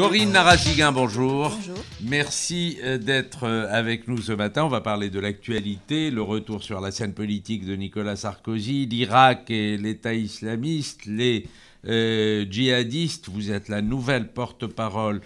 Corinne Narasiguin, bonjour. Merci euh, d'être euh, avec nous ce matin. On va parler de l'actualité, le retour sur la scène politique de Nicolas Sarkozy, l'Irak et l'État islamiste, les euh, djihadistes. Vous êtes la nouvelle porte-parole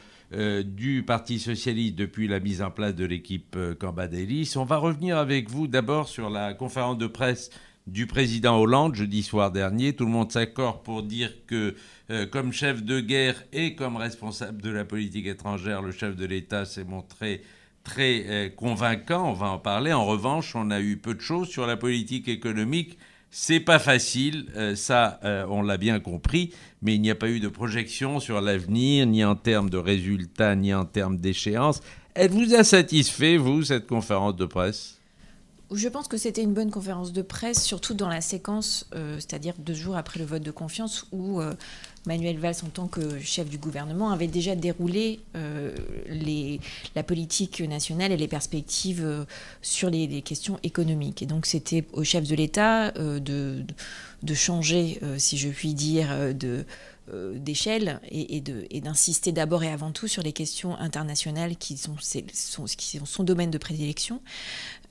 du Parti socialiste depuis la mise en place de l'équipe Cambadélis. On va revenir avec vous d'abord sur la conférence de presse du président Hollande jeudi soir dernier. Tout le monde s'accorde pour dire que euh, comme chef de guerre et comme responsable de la politique étrangère, le chef de l'État s'est montré très euh, convaincant, on va en parler. En revanche, on a eu peu de choses sur la politique économique. C'est pas facile, euh, ça on l'a bien compris, mais il n'y a pas eu de projection sur l'avenir, ni en termes de résultats, ni en termes d'échéances. Elle vous a satisfait, vous, cette conférence de presse je pense que c'était une bonne conférence de presse, surtout dans la séquence, euh, c'est-à-dire deux jours après le vote de confiance, où euh, Manuel Valls, en tant que chef du gouvernement, avait déjà déroulé euh, les, la politique nationale et les perspectives sur les, questions économiques. Et donc c'était au chef de l'État de, changer, si je puis dire, de euh, d'échelle et, et d'insister d'abord et avant tout sur les questions internationales qui sont, sont, qui sont son domaine de prédilection,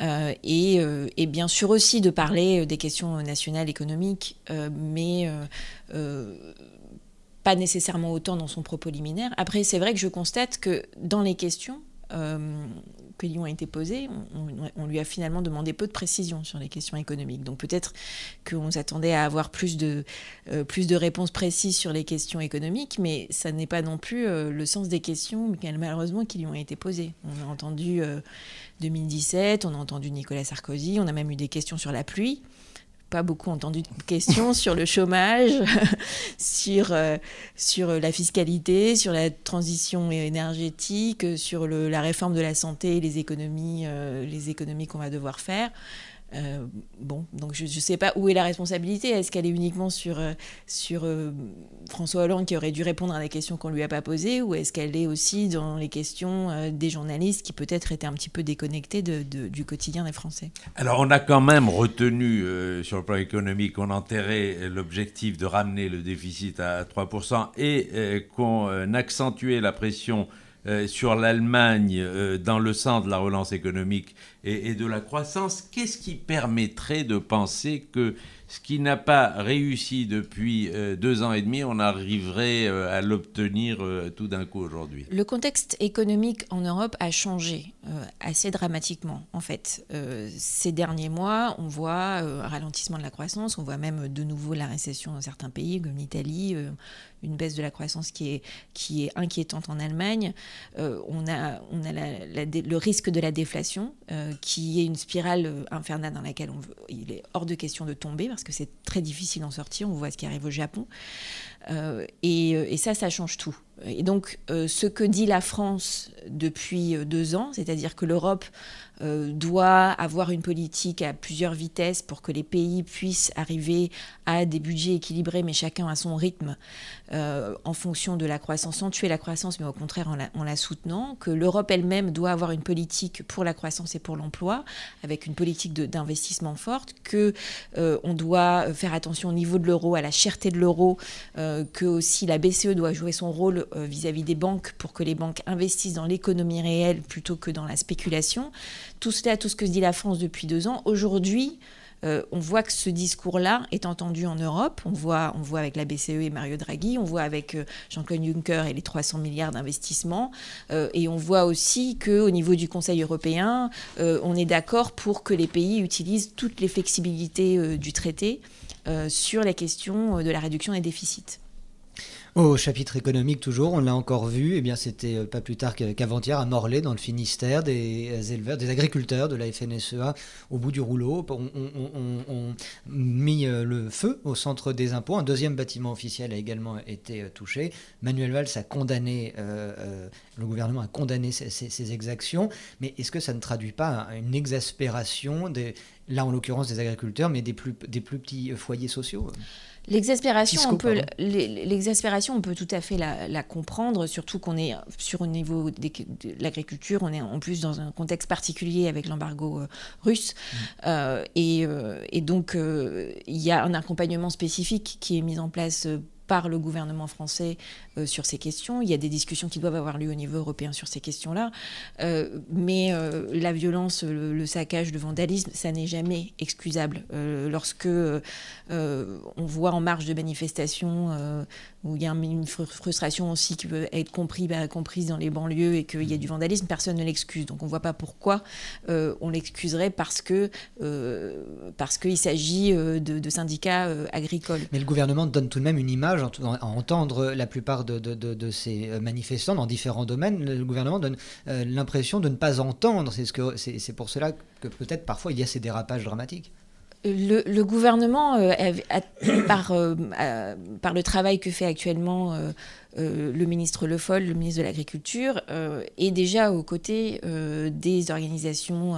euh, et, euh, et, bien sûr aussi de parler des questions nationales économiques, mais pas nécessairement autant dans son propos liminaire. Après, c'est vrai que je constate que dans les questions, que lui ont été posées, on, lui a finalement demandé peu de précisions sur les questions économiques. Donc peut-être qu'on s'attendait à avoir plus de, euh, plus de réponses précises sur les questions économiques, mais ça n'est pas non plus euh, le sens des questions, malheureusement, qui lui ont été posées. On a entendu 2017, euh, on a entendu Nicolas Sarkozy, on a même eu des questions sur la pluie pas beaucoup entendu de questions sur le chômage, sur, euh, sur la fiscalité, sur la transition énergétique, sur la réforme de la santé et les économies, euh, les économies qu'on va devoir faire. Euh, bon, donc je ne sais pas où est la responsabilité. Est-ce qu'elle est uniquement sur, euh, sur euh, François Hollande qui aurait dû répondre à des questions qu'on ne lui a pas posées ou est-ce qu'elle est aussi dans les questions des journalistes qui peut-être étaient un petit peu déconnectés du quotidien des Français Alors on a quand même retenu sur le plan économique, qu'on enterrait l'objectif de ramener le déficit à 3% et qu'on accentuait la pression euh, sur l'Allemagne euh, dans le sens de la relance économique et de la croissance, qu'est-ce qui permettrait de penser que ce qui n'a pas réussi depuis euh, deux ans et demi, on arriverait euh, à l'obtenir euh, tout d'un coup aujourd'hui. Le contexte économique en Europe a changé assez dramatiquement, en fait. ces derniers mois, on voit un ralentissement de la croissance, on voit même de nouveau la récession dans certains pays, comme l'Italie, une baisse de la croissance qui est, qui est inquiétante en Allemagne. on a, on a le risque de la déflation, qui est une spirale infernale dans laquelle on il est hors de question de tomber, parce que c'est très difficile d'en sortir. On voit ce qui arrive au Japon. Euh, euh, et, ça, ça change tout. Et donc, euh, ce que dit la France depuis deux ans, c'est-à-dire que l'Europe doit avoir une politique à plusieurs vitesses pour que les pays puissent arriver à des budgets équilibrés, mais chacun à son rythme, en fonction de la croissance, sans tuer la croissance, mais au contraire en la, soutenant, que l'Europe elle-même doit avoir une politique pour la croissance et pour l'emploi, avec une politique d'investissement forte, que on doit faire attention au niveau de l'euro, à la cherté de l'euro, euh, que aussi la BCE doit jouer son rôle euh, vis-à-vis des banques pour que les banques investissent dans l'économie réelle plutôt que dans la spéculation. Tout cela, tout ce que dit la France depuis deux ans, aujourd'hui, euh, on voit que ce discours-là est entendu en Europe. On voit, on voit avec la BCE et Mario Draghi, on voit avec Jean-Claude Juncker et les 300 milliards d'investissements. et on voit aussi qu'au niveau du Conseil européen, on est d'accord pour que les pays utilisent toutes les flexibilités du traité sur la question de la réduction des déficits. Au chapitre économique toujours, on l'a encore vu, eh bien c'était euh, pas plus tard qu'avant-hier à Morlaix dans le Finistère, des euh, éleveurs, des agriculteurs de la FNSEA au bout du rouleau ont mis euh, le feu au centre des impôts. Un deuxième bâtiment officiel a également été touché. Manuel Valls a condamné, le gouvernement a condamné ces, exactions, mais est-ce que ça ne traduit pas une exaspération, des, là en l'occurrence des agriculteurs, mais des plus petits foyers sociaux L'exaspération, on peut l'exaspération, peut tout à fait la, comprendre, surtout qu'on est sur le niveau de l'agriculture, on est en plus dans un contexte particulier avec l'embargo euh, russe, mmh. euh, et, euh, et, donc il y a un accompagnement spécifique qui est mis en place par le gouvernement français euh, sur ces questions. Il y a des discussions qui doivent avoir lieu au niveau européen sur ces questions-là. Euh, mais euh, la violence, le, saccage, le vandalisme, ça n'est jamais excusable. lorsque on voit en marge de manifestations où il y a une frustration aussi qui peut être bah, comprise, dans les banlieues et qu'il y a du mmh. vandalisme, personne ne l'excuse. Donc on ne voit pas pourquoi euh, on l'excuserait parce que euh, qu'il s'agit euh, de, syndicats agricoles. Mais le gouvernement donne tout de même une image, à entendre la plupart de, ces manifestants dans différents domaines, le gouvernement donne l'impression de ne pas entendre. C'est ce c'est pour cela que peut-être parfois il y a ces dérapages dramatiques le, gouvernement, euh, par, euh, par le travail que fait actuellement euh, le ministre Le Foll, le ministre de l'Agriculture, est déjà aux côtés des organisations,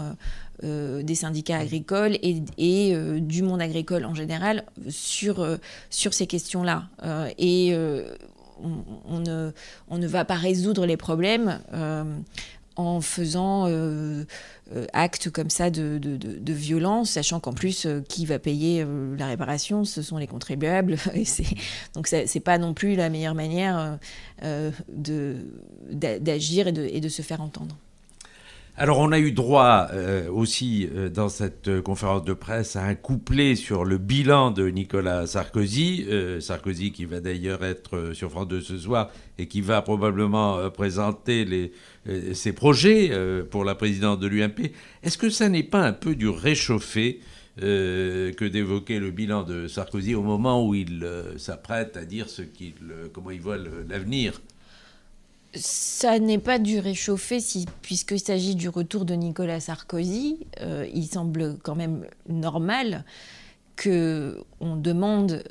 des syndicats agricoles et, du monde agricole en général sur, sur ces questions-là. et on, ne, on, ne, va pas résoudre les problèmes en faisant euh, euh, acte comme ça de, violence, sachant qu'en plus, euh, qui va payer la réparation Ce sont les contribuables. Et donc, ce n'est pas non plus la meilleure manière d'agir et de, se faire entendre. Alors on a eu droit aussi dans cette conférence de presse à un couplet sur le bilan de Nicolas Sarkozy, Sarkozy qui va d'ailleurs être sur France 2 ce soir et qui va probablement présenter les, euh, ses projets euh, pour la présidence de l'UMP. Est-ce que ça n'est pas un peu du réchauffé euh, que d'évoquer le bilan de Sarkozy au moment où il s'apprête à dire ce qu'il, comment il voit l'avenir ça n'est pas du réchauffé, si, puisqu'il s'agit du retour de Nicolas Sarkozy. il semble quand même normal qu'on demande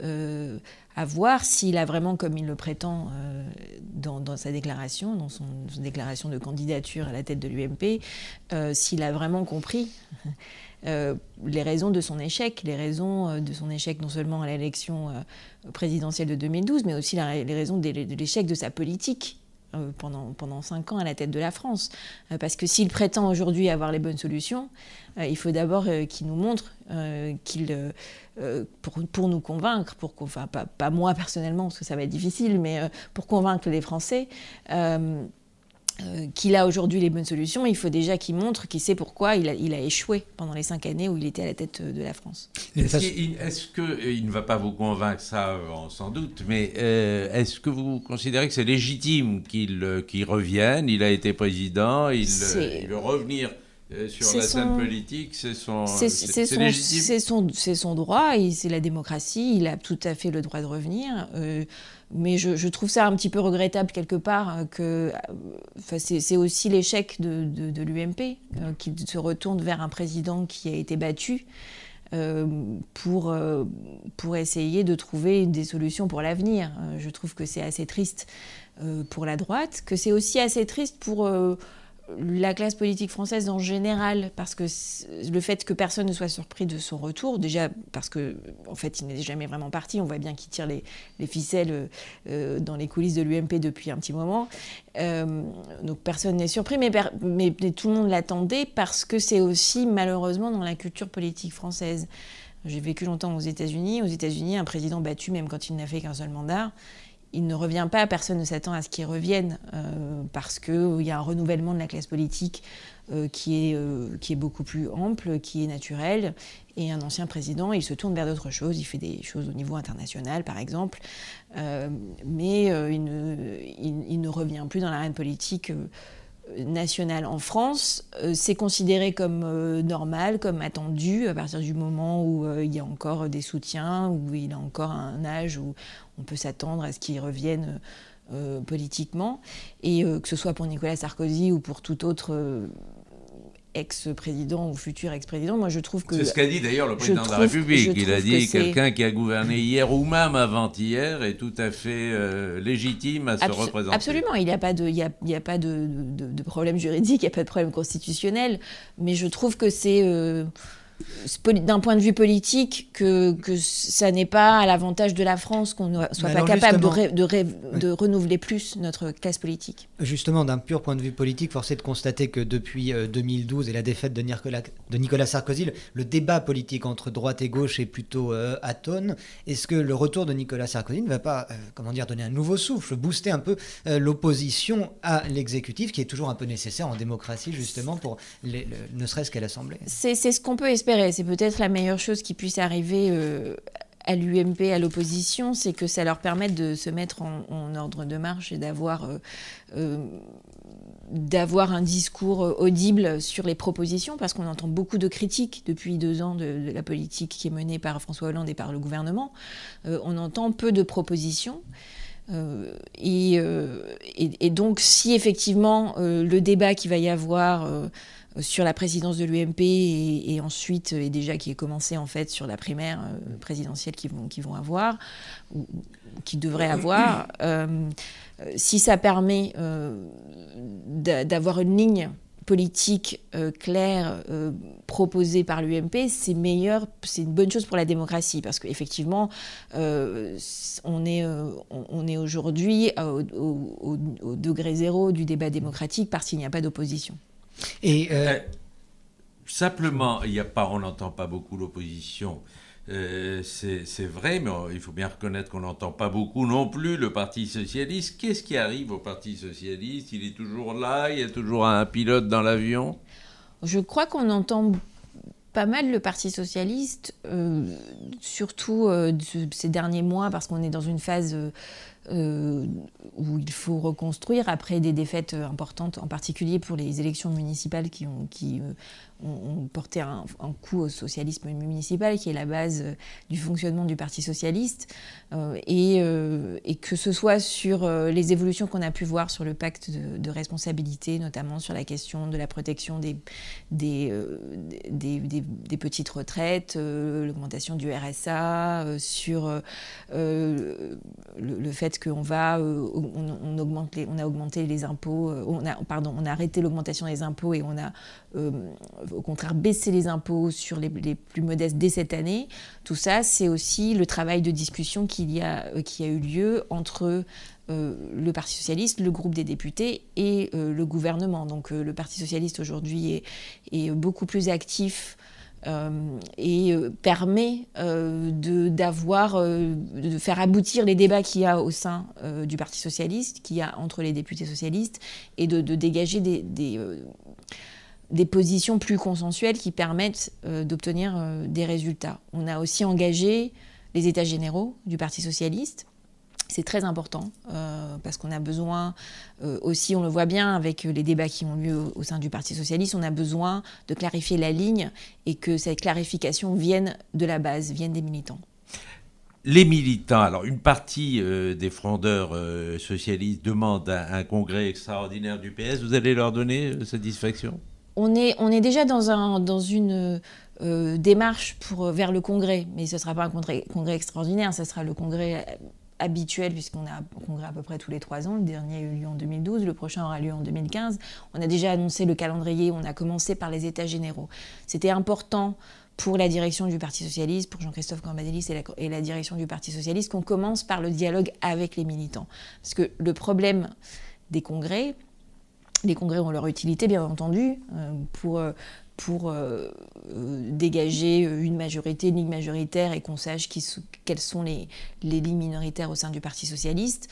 à voir s'il a vraiment, comme il le prétend euh, dans, sa déclaration, dans son, déclaration de candidature à la tête de l'UMP, euh, s'il a vraiment compris euh, les raisons de son échec, les raisons de son échec non seulement à l'élection présidentielle de 2012, mais aussi les raisons de l'échec de sa politique euh, pendant, pendant cinq ans à la tête de la France. Euh, parce que s'il prétend aujourd'hui avoir les bonnes solutions, euh, il faut d'abord qu'il nous montre, qu'il, pour, nous convaincre, pour enfin, pas, moi personnellement, parce que ça va être difficile, mais pour convaincre les Français. Euh, qu'il a aujourd'hui les bonnes solutions, il faut déjà qu'il montre qu'il sait pourquoi il a, échoué pendant les cinq années où il était à la tête euh, de la France. Est-ce qu'il que, il ne va pas vous convaincre ça, euh, sans doute, mais est-ce que vous considérez que c'est légitime qu'il revienne Il a été président, il, veut revenir sur la scène politique, c'est son, c'est son, son, droit, c'est la démocratie, il a tout à fait le droit de revenir mais je, trouve ça un petit peu regrettable quelque part euh, que euh, c'est aussi l'échec de, l'UMP euh, qui se retourne vers un président qui a été battu pour, pour essayer de trouver des solutions pour l'avenir. Je trouve que c'est assez triste pour la droite, que c'est aussi assez triste pour la classe politique française en général, parce que le fait que personne ne soit surpris de son retour, déjà parce que en fait il n'est jamais vraiment parti, on voit bien qu'il tire les, ficelles euh, euh, dans les coulisses de l'UMP depuis un petit moment, euh, donc personne n'est surpris, mais, tout le monde l'attendait parce que c'est aussi malheureusement dans la culture politique française. J'ai vécu longtemps aux États-Unis. Aux États-Unis, un président battu, même quand il n'a fait qu'un seul mandat, il ne revient pas, personne ne s'attend à ce qu'il revienne, euh, parce qu'il euh, y a un renouvellement de la classe politique euh, qui, est, qui est beaucoup plus ample, qui est naturel. Et un ancien président, il se tourne vers d'autres choses, il fait des choses au niveau international, par exemple, mais il ne, il, ne, revient plus dans l'arène politique. National en France, euh, c'est considéré comme euh, normal, comme attendu, à partir du moment où euh, il y a encore des soutiens, où il a encore un âge où on peut s'attendre à ce qu'il revienne politiquement, et que ce soit pour Nicolas Sarkozy ou pour tout autre ex-président ou futur ex-président. Moi, je trouve que. C'est ce qu'a dit d'ailleurs le président de la République. Il a dit quelqu'un qui a gouverné hier ou même avant-hier est tout à fait euh, légitime à se représenter. Absolument. Il n'y a pas, de, problème juridique, il n'y a pas de problème constitutionnel. Mais je trouve que c'est. Euh, d'un point de vue politique que, ça n'est pas à l'avantage de la France qu'on ne soit pas capable de, renouveler plus notre classe politique. Justement, d'un pur point de vue politique, force de constater que depuis 2012 euh, et la défaite de Nicolas, Sarkozy, le débat politique entre droite et gauche est plutôt euh, atone. Est-ce que le retour de Nicolas Sarkozy ne va pas euh, comment dire, donner un nouveau souffle, booster un peu l'opposition à l'exécutif qui est toujours un peu nécessaire en démocratie justement pour ne serait-ce qu'à l'Assemblée C'est ce qu'on peut espérer c'est peut-être la meilleure chose qui puisse arriver euh, à l'UMP, à l'opposition, c'est que ça leur permette de se mettre en, ordre de marche et d'avoir euh, euh, un discours audible sur les propositions, parce qu'on entend beaucoup de critiques depuis deux ans de, la politique qui est menée par François Hollande et par le gouvernement. on entend peu de propositions. et, donc, si effectivement le débat qui va y avoir sur la présidence de l'UMP et, ensuite, et déjà qui est commencé en fait sur la primaire euh, présidentielle qu'ils vont, avoir, ou, qui devraient avoir, euh, si ça permet euh, d'avoir une ligne politique claire proposée par l'UMP, c'est meilleur, c'est une bonne chose pour la démocratie parce qu'effectivement, on est, on est aujourd'hui au, degré zéro du débat démocratique parce qu'il n'y a pas d'opposition. Et euh, euh, simplement, il a pas, on n'entend pas beaucoup l'opposition. Euh, c'est vrai, mais il faut bien reconnaître qu'on n'entend pas beaucoup non plus le Parti socialiste. Qu'est-ce qui arrive au Parti socialiste Il est toujours là, il y a toujours un pilote dans l'avion Je crois qu'on entend pas mal le Parti socialiste, surtout ces derniers mois, parce qu'on est dans une phase euh, où il faut reconstruire après des défaites importantes, en particulier pour les élections municipales qui ont, qui, euh, ont portait un, coup au socialisme municipal, qui est la base euh, du fonctionnement du Parti socialiste, euh, euh, et, que ce soit sur les évolutions qu'on a pu voir sur le pacte de, responsabilité, notamment sur la question de la protection des, des, des, petites retraites, l'augmentation du RSA, sur le, fait qu'on va, on, augmente les, on a augmenté les impôts, on a, pardon, on a arrêté l'augmentation des impôts et on a au contraire baisser les impôts sur les, plus modestes dès cette année. Tout ça, c'est aussi le travail de discussion qu'il y a, euh, qui a eu lieu entre euh, le Parti socialiste, le groupe des députés et euh, le gouvernement. Donc le Parti socialiste aujourd'hui est, beaucoup plus actif et permet de, d'avoir, de faire aboutir les débats qu'il y a au sein du Parti socialiste, qu'il y a entre les députés socialistes, et de, dégager des des positions plus consensuelles qui permettent euh, d'obtenir euh, des résultats. On a aussi engagé les États généraux du Parti socialiste. C'est très important euh, parce qu'on a besoin aussi, on le voit bien avec les débats qui ont lieu au, sein du Parti socialiste, on a besoin de clarifier la ligne et que cette clarification vienne de la base, vienne des militants les militants, alors une partie des frondeurs socialistes demande un, congrès extraordinaire du PS. Vous allez leur donner satisfaction on est, déjà dans, une euh, démarche pour, euh, vers le congrès, mais ce ne sera pas un congrès, extraordinaire, ce sera le congrès habituel, puisqu'on a un congrès à peu près tous les trois ans. Le dernier a eu lieu en 2012, le prochain aura lieu en 2015. On a déjà annoncé le calendrier, on a commencé par les États généraux. C'était important pour la direction du Parti socialiste, pour Jean-Christophe Cambadélis et et la direction du Parti socialiste, qu'on commence par le dialogue avec les militants. Parce que le problème des congrès, les congrès ont leur utilité, bien entendu, euh, pour, euh, pour euh, dégager une majorité, une ligne majoritaire, et qu'on sache qui, quelles sont les, les, lignes minoritaires au sein du Parti socialiste,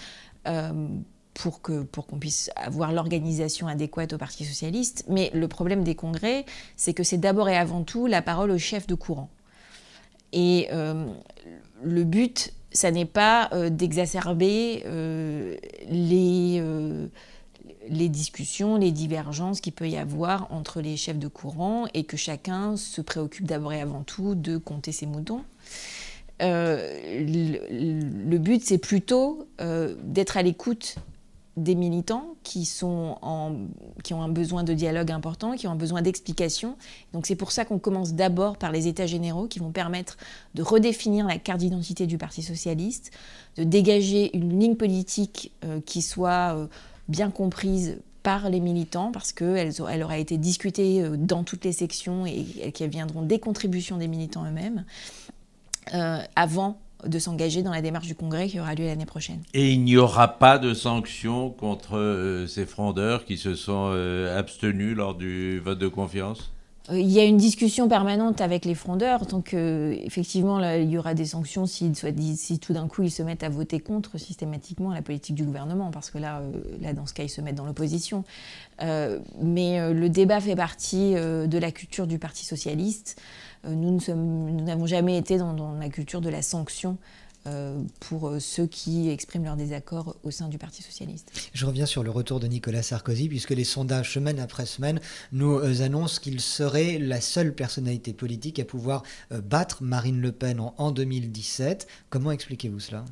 pour qu'on pour puisse avoir l'organisation adéquate au Parti socialiste. Mais le problème des congrès, c'est que c'est d'abord et avant tout la parole au chef de courant. Et le but, ça n'est pas d'exacerber les les discussions, les divergences qu'il peut y avoir entre les chefs de courant et que chacun se préoccupe d'abord et avant tout de compter ses moutons. Euh, le, but, c'est plutôt euh, d'être à l'écoute des militants qui, sont en, qui ont un besoin de dialogue important, qui ont un besoin d'explication. Donc c'est pour ça qu'on commence d'abord par les États généraux qui vont permettre de redéfinir la carte d'identité du Parti socialiste, de dégager une ligne politique euh, qui soit bien comprise par les militants parce qu'elle aura été discutée euh, dans toutes les sections et qu'elles viendront des contributions des militants eux-mêmes euh, avant de s'engager dans la démarche du congrès qui aura lieu l'année prochaine. Et il n'y aura pas de sanctions contre euh, ces frondeurs qui se sont abstenus lors du vote de confiance il y a une discussion permanente avec les frondeurs, tant que effectivement il y aura des sanctions si, si tout d'un coup ils se mettent à voter contre systématiquement la politique du gouvernement, parce que là, euh, là dans ce cas ils se mettent dans l'opposition. Euh, mais euh, le débat fait partie de la culture du Parti socialiste. nous n'avons jamais été dans, la culture de la sanction euh, pour euh, ceux qui expriment leur désaccord au sein du Parti socialiste. Je reviens sur le retour de Nicolas Sarkozy, puisque les sondages semaine après semaine nous euh, annoncent qu'il serait la seule personnalité politique à pouvoir battre Marine Le Pen en, 2017. Comment expliquez-vous cela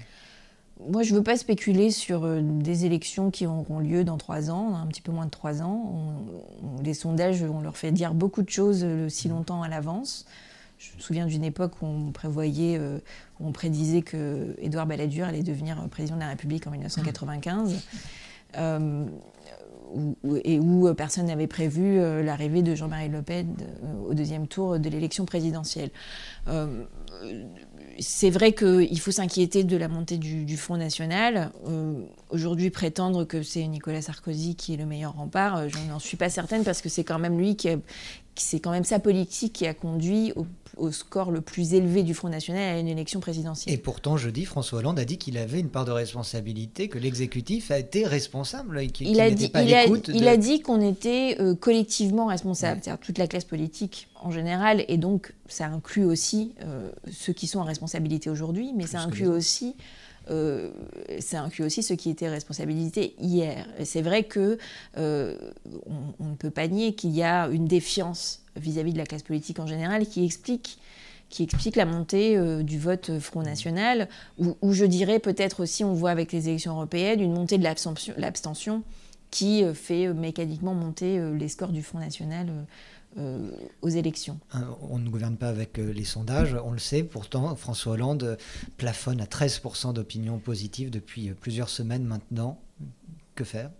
moi, je ne veux pas spéculer sur des élections qui auront lieu dans trois ans, un petit peu moins de trois ans. les sondages, on leur fait dire beaucoup de choses si mm. longtemps à l'avance. Je me souviens d'une époque où on prévoyait, euh, où on prédisait que Édouard Balladur allait devenir euh, président de la République en 1995. Euh, et où personne n'avait prévu l'arrivée de Jean-Marie Le Pen au deuxième tour de l'élection présidentielle. c'est vrai qu'il faut s'inquiéter de la montée du, Front National. Aujourd'hui, prétendre que c'est Nicolas Sarkozy qui est le meilleur rempart, je n'en suis pas certaine parce que c'est quand même lui qui a, c'est quand même sa politique qui a conduit au, score le plus élevé du Front National à une élection présidentielle. Et pourtant, je dis, François Hollande a dit qu'il avait une part de responsabilité, que l'exécutif a été responsable et qu'il il a, dit, il, il a dit qu'on était euh, collectivement responsable, c'est-à-dire toute la classe politique en général, et donc ça inclut aussi euh, ceux qui sont en responsabilité aujourd'hui, mais ça inclut aussi c'est euh, ça inclut aussi ce qui était responsabilité hier. c'est vrai que euh, on, ne peut pas nier qu'il y a une défiance vis-à-vis de la classe politique en général qui explique qui explique la montée euh, du vote Front National, ou je dirais peut-être aussi, on voit avec les élections européennes, une montée de l'abstention qui fait mécaniquement monter les scores du Front National euh, aux élections. Hein, on ne gouverne pas avec euh, les sondages, on le sait. Pourtant, François Hollande euh, plafonne à 13% d'opinion positive depuis plusieurs semaines maintenant. Que faire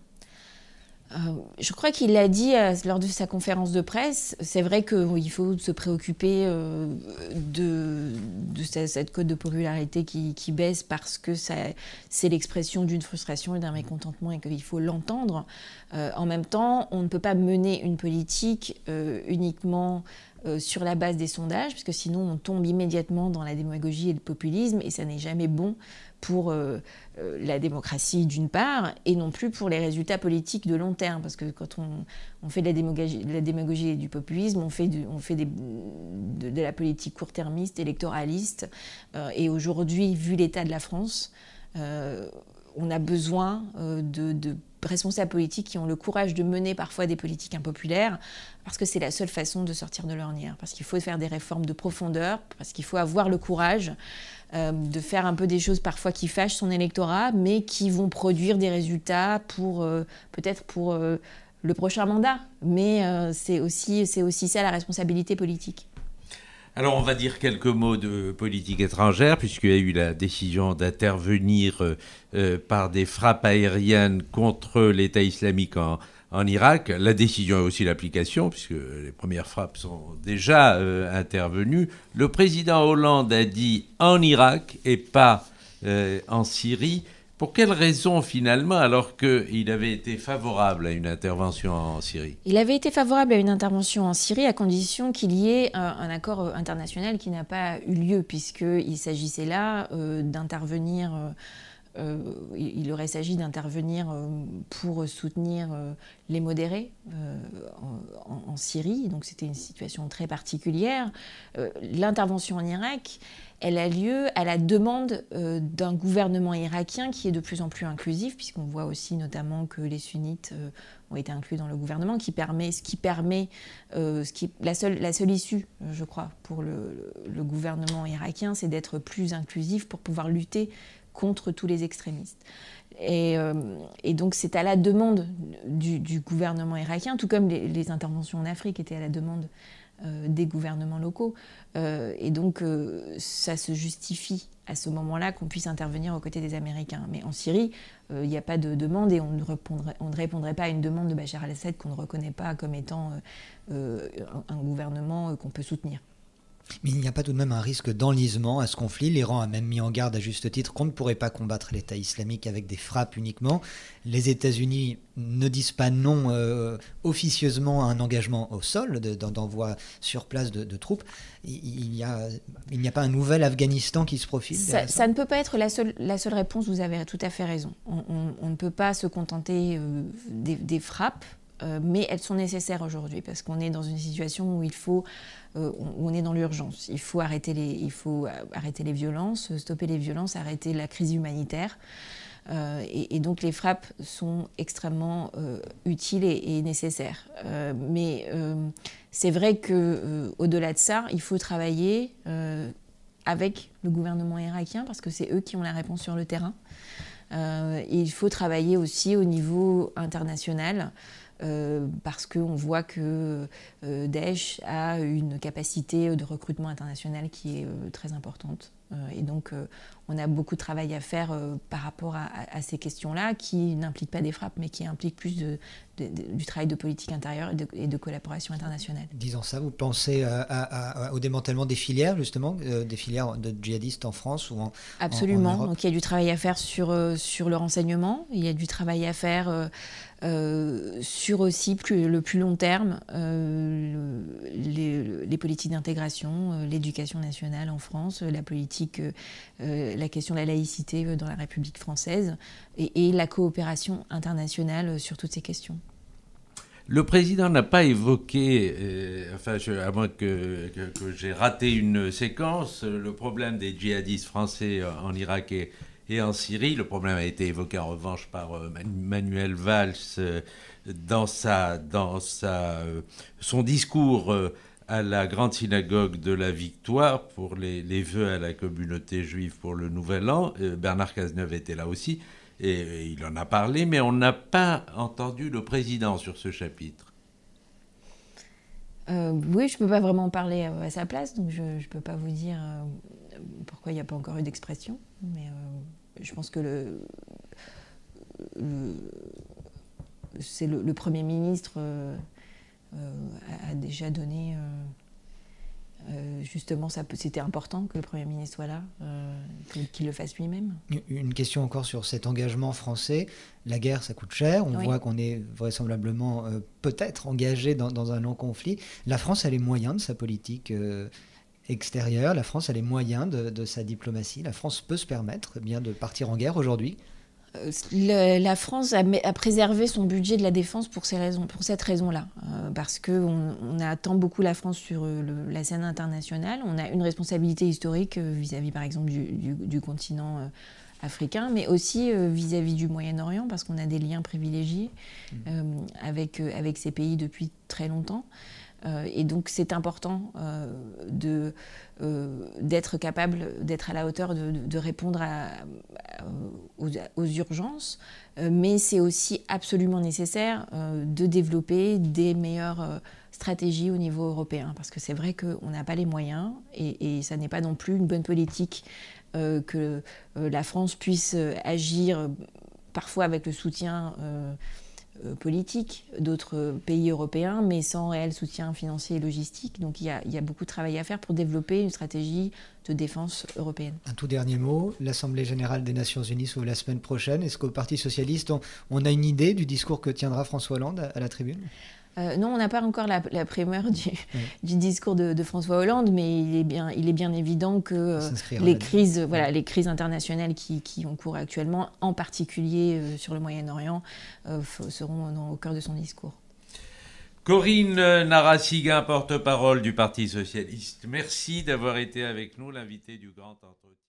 euh, je crois qu'il l'a dit euh, lors de sa conférence de presse. C'est vrai qu'il faut se préoccuper euh, de, cette cote de popularité qui, baisse parce que c'est l'expression d'une frustration et d'un mécontentement et qu'il faut l'entendre. en même temps, on ne peut pas mener une politique uniquement euh, sur la base des sondages, parce que sinon on tombe immédiatement dans la démagogie et le populisme, et ça n'est jamais bon pour euh, euh, la démocratie d'une part, et non plus pour les résultats politiques de long terme, parce que quand on, fait de la, démagogie, la, démagogie, et du populisme, on fait, de, on fait de, la politique court-termiste, électoraliste, et aujourd'hui, vu l'état de la France, on a besoin de responsables politiques qui ont le courage de mener parfois des politiques impopulaires, parce que c'est la seule façon de sortir de l'ornière, parce qu'il faut faire des réformes de profondeur, parce qu'il faut avoir le courage euh, de faire un peu des choses parfois qui fâchent son électorat, mais qui vont produire des résultats pour euh, peut-être pour euh, le prochain mandat. Mais c'est aussi, aussi ça la responsabilité politique. Alors on va dire quelques mots de politique étrangère, puisqu'il y a eu la décision d'intervenir euh, euh, par des frappes aériennes contre l'État islamique en, en Irak. La décision est aussi l'application, puisque les premières frappes sont déjà euh, intervenues. Le président Hollande a dit en Irak et pas en Syrie. Pour quelle raison finalement, alors qu'il avait été favorable à une intervention en Syrie Il avait été favorable à une intervention en Syrie à condition qu'il y ait un, accord international qui n'a pas eu lieu, puisqu'il s'agissait là euh, d'intervenir. Euh, euh, il aurait s'agit d'intervenir euh, pour soutenir euh, les modérés en, Syrie, donc c'était une situation très particulière. L'intervention en Irak, elle a lieu à la demande d'un gouvernement irakien qui est de plus en plus inclusif, puisqu'on voit aussi notamment que les sunnites ont été inclus dans le gouvernement, qui permet, ce qui permet la, seule, issue, je crois, pour le, le gouvernement irakien, c'est d'être plus inclusif pour pouvoir lutter contre tous les extrémistes. Euh, et, donc c'est à la demande du, gouvernement irakien, tout comme les, interventions en Afrique étaient à la demande euh, des gouvernements locaux. Euh, et donc ça se justifie à ce moment-là qu'on puisse intervenir aux côtés des Américains. Mais en Syrie, il n'y a pas de demande et on ne, répondrait, pas à une demande de Bachar al-Assad qu'on ne reconnaît pas comme étant un, gouvernement qu'on peut soutenir. Mais il n'y a pas tout de même un risque d'enlisement à ce conflit. L'Iran a même mis en garde à juste titre qu'on ne pourrait pas combattre l'État islamique avec des frappes uniquement. Les États-Unis ne disent pas non euh, officieusement à un engagement au sol, d'envoi sur place de, troupes. Il n'y a, pas un nouvel Afghanistan qui se profile ça, ne peut pas être la seule, réponse, vous avez tout à fait raison. On, ne peut pas se contenter euh, des frappes. Euh, mais elles sont nécessaires aujourd'hui parce qu'on est dans une situation où il faut, euh, on est dans l'urgence. Il faut arrêter les, il faut arrêter les violences, stopper les violences, arrêter la crise humanitaire. Euh, et, donc les frappes sont extrêmement utiles et, nécessaires. mais c'est vrai que au-delà de ça, il faut travailler avec le gouvernement irakien parce que c'est eux qui ont la réponse sur le terrain. il faut travailler aussi au niveau international euh, parce qu'on voit que euh, Daesh a une capacité de recrutement international qui est euh, très importante. et donc, on a beaucoup de travail à faire par rapport à, ces questions-là, qui n'impliquent pas des frappes, mais qui impliquent plus de, du travail de politique intérieure et de, collaboration internationale. Disant ça, vous pensez au démantèlement des filières, justement, des filières de djihadistes en France ou en Absolument. donc, il y a du travail à faire sur, sur le renseignement, il y a du travail à faire euh, sur aussi le plus long terme, euh, les, politiques d'intégration, euh, l'éducation nationale en France, la politique, la question de la laïcité dans la République française et, la coopération internationale sur toutes ces questions. Le président n'a pas évoqué, enfin, à moins que, que, que j'ai raté une séquence, le problème des djihadistes français en Irak et et en Syrie, le problème a été évoqué en revanche par euh, Manuel Valls euh, dans, sa, dans sa, euh, son discours à la grande synagogue de la Victoire pour les, les, vœux à la communauté juive pour le Nouvel An. Bernard Cazeneuve était là aussi et, il en a parlé, mais on n'a pas entendu le président sur ce chapitre. oui, je ne peux pas vraiment parler à, sa place, donc je ne peux pas vous dire pourquoi il n'y a pas encore eu d'expression. Mais je pense que le, c'est le, Premier ministre euh, euh, a, déjà donné euh, justement ça c'était important que le Premier ministre soit là, qu'il le fasse lui-même. Une question encore sur cet engagement français. La guerre, ça coûte cher. On voit qu'on est vraisemblablement peut-être engagé dans, dans, un long conflit. La France a les moyens de sa politique la France a les moyens de, de, sa diplomatie. La France peut se permettre eh bien, de partir en guerre aujourd'hui. Euh, la France a, préservé son budget de la défense pour, ces raisons, pour cette raison-là, euh, parce qu'on on attend beaucoup la France sur euh, la scène internationale. On a une responsabilité historique vis-à-vis, par exemple, du, du, continent africain, mais aussi vis-à-vis -vis du Moyen-Orient, parce qu'on a des liens privilégiés mmh. avec, avec ces pays depuis très longtemps. Euh, et donc c'est important euh, euh, d'être capable d'être à la hauteur de, répondre aux, urgences, mais c'est aussi absolument nécessaire de développer des meilleures stratégies au niveau européen, parce que c'est vrai qu'on n'a pas les moyens et, ça n'est pas non plus une bonne politique que la France puisse agir parfois avec le soutien. Euh, politique d'autres pays européens, mais sans réel soutien financier et logistique. Donc il y, a, beaucoup de travail à faire pour développer une stratégie de défense européenne. Un tout dernier mot, l'Assemblée générale des Nations Unies s'ouvre la semaine prochaine. Est-ce qu'au Parti socialiste, on, a une idée du discours que tiendra François Hollande à la tribune euh, non, on n'a pas encore la, primeur du, discours de, François Hollande, mais il est bien, il est bien évident que euh, les, crises, voilà, les crises internationales qui, ont cours actuellement, en particulier euh, sur le Moyen-Orient, seront au cœur de son discours. Corinne Narasiga, porte-parole du Parti socialiste, merci d'avoir été avec nous, l'invité du Grand Entretien.